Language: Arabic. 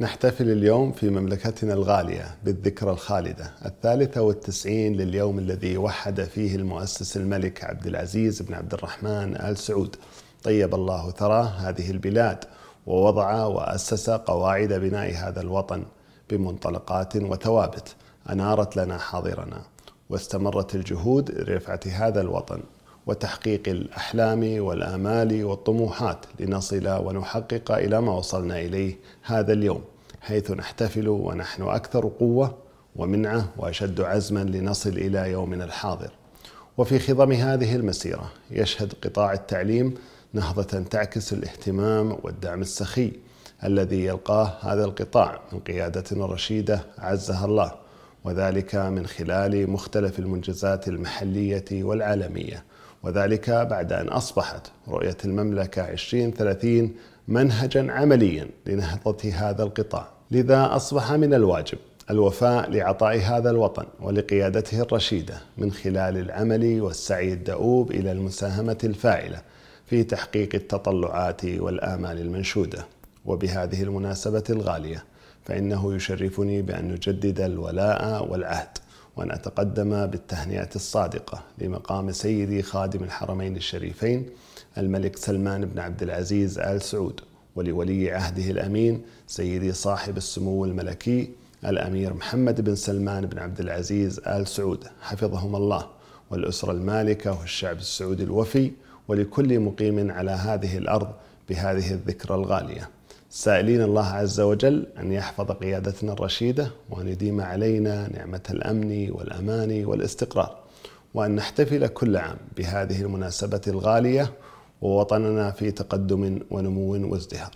نحتفل اليوم في مملكتنا الغالية بالذكرى الخالدة الثالثة والتسعين لليوم الذي وحد فيه المؤسس الملك عبد العزيز بن عبد الرحمن آل سعود طيب الله ثراه هذه البلاد ووضع وأسس قواعد بناء هذا الوطن بمنطلقات وثوابت أنارت لنا حاضرنا واستمرت الجهود لرفعة هذا الوطن وتحقيق الاحلام والامال والطموحات لنصل ونحقق الى ما وصلنا اليه هذا اليوم حيث نحتفل ونحن اكثر قوه ومنعه واشد عزما لنصل الى يومنا الحاضر. وفي خضم هذه المسيره يشهد قطاع التعليم نهضه تعكس الاهتمام والدعم السخي الذي يلقاه هذا القطاع من قيادتنا الرشيده عزها الله وذلك من خلال مختلف المنجزات المحليه والعالميه وذلك بعد أن أصبحت رؤية المملكة 2030 منهجا عمليا لنهضة هذا القطاع لذا أصبح من الواجب الوفاء لعطاء هذا الوطن ولقيادته الرشيدة من خلال العمل والسعي الدؤوب إلى المساهمة الفاعلة في تحقيق التطلعات والآمال المنشودة وبهذه المناسبة الغالية فإنه يشرفني بأن نجدد الولاء والعهد وأن أتقدم بالتهنئة الصادقة لمقام سيدي خادم الحرمين الشريفين الملك سلمان بن عبد العزيز آل سعود ولولي عهده الأمين سيدي صاحب السمو الملكي الأمير محمد بن سلمان بن عبد العزيز آل سعود حفظهم الله والأسرة المالكة والشعب السعودي الوفي ولكل مقيم على هذه الأرض بهذه الذكرى الغالية سائلين الله عز وجل أن يحفظ قيادتنا الرشيدة وأن يديم علينا نعمة الأمن والأمان والاستقرار وأن نحتفل كل عام بهذه المناسبة الغالية ووطننا في تقدم ونمو وازدهار